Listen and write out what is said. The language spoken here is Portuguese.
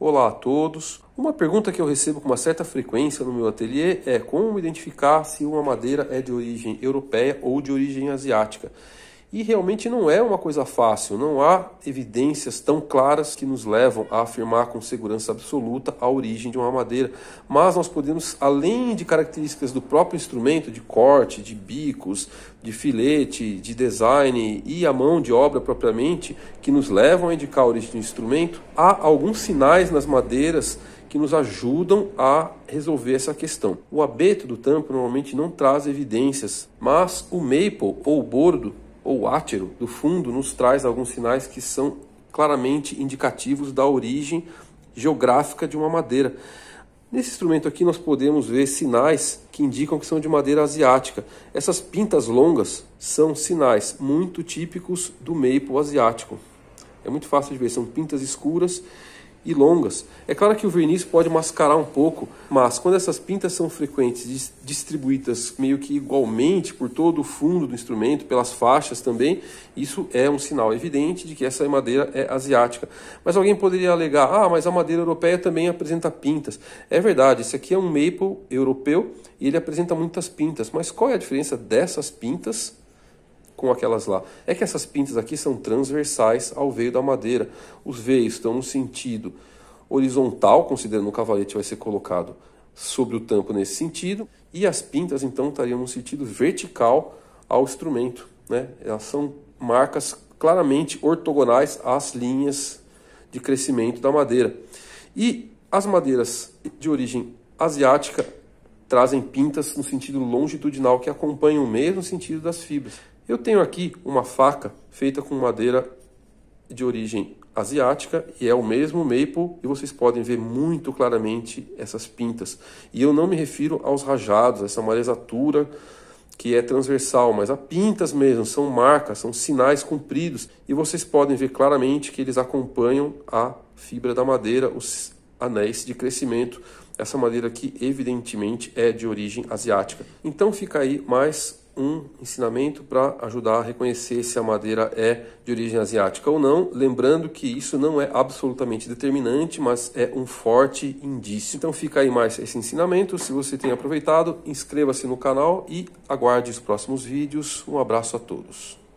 Olá a todos. Uma pergunta que eu recebo com uma certa frequência no meu ateliê é como identificar se uma madeira é de origem europeia ou de origem asiática. E realmente não é uma coisa fácil, não há evidências tão claras que nos levam a afirmar com segurança absoluta a origem de uma madeira, mas nós podemos, além de características do próprio instrumento, de corte, de bicos, de filete, de design e a mão de obra propriamente, que nos levam a indicar a origem do instrumento, há alguns sinais nas madeiras que nos ajudam a resolver essa questão. O abeto do tampo normalmente não traz evidências, mas o maple ou o bordo ou átero do fundo nos traz alguns sinais que são claramente indicativos da origem geográfica de uma madeira. Nesse instrumento aqui nós podemos ver sinais que indicam que são de madeira asiática. Essas pintas longas são sinais muito típicos do maple asiático. É muito fácil de ver, são pintas escuras e longas. É claro que o verniz pode mascarar um pouco, mas quando essas pintas são frequentes, distribuídas meio que igualmente por todo o fundo do instrumento, pelas faixas também, isso é um sinal evidente de que essa madeira é asiática. Mas alguém poderia alegar: ah, mas a madeira europeia também apresenta pintas. É verdade, esse aqui é um maple europeu e ele apresenta muitas pintas, mas qual é a diferença dessas pintas com aquelas lá. É que essas pintas aqui são transversais ao veio da madeira. Os veios estão no sentido horizontal, considerando o cavalete vai ser colocado sobre o tampo nesse sentido, e as pintas então estariam no sentido vertical ao instrumento. Né? Elas são marcas claramente ortogonais às linhas de crescimento da madeira. E as madeiras de origem asiática trazem pintas no sentido longitudinal que acompanham o mesmo sentido das fibras. Eu tenho aqui uma faca feita com madeira de origem asiática e é o mesmo maple e vocês podem ver muito claramente essas pintas. E eu não me refiro aos rajados, essa maresatura que é transversal, mas a pintas mesmo, são marcas, são sinais compridos e vocês podem ver claramente que eles acompanham a fibra da madeira, os anéis de crescimento, essa madeira que evidentemente é de origem asiática. Então fica aí mais um ensinamento para ajudar a reconhecer se a madeira é de origem asiática ou não, lembrando que isso não é absolutamente determinante, mas é um forte indício. Então fica aí mais esse ensinamento. Se você tem aproveitado, inscreva-se no canal e aguarde os próximos vídeos. Um abraço a todos.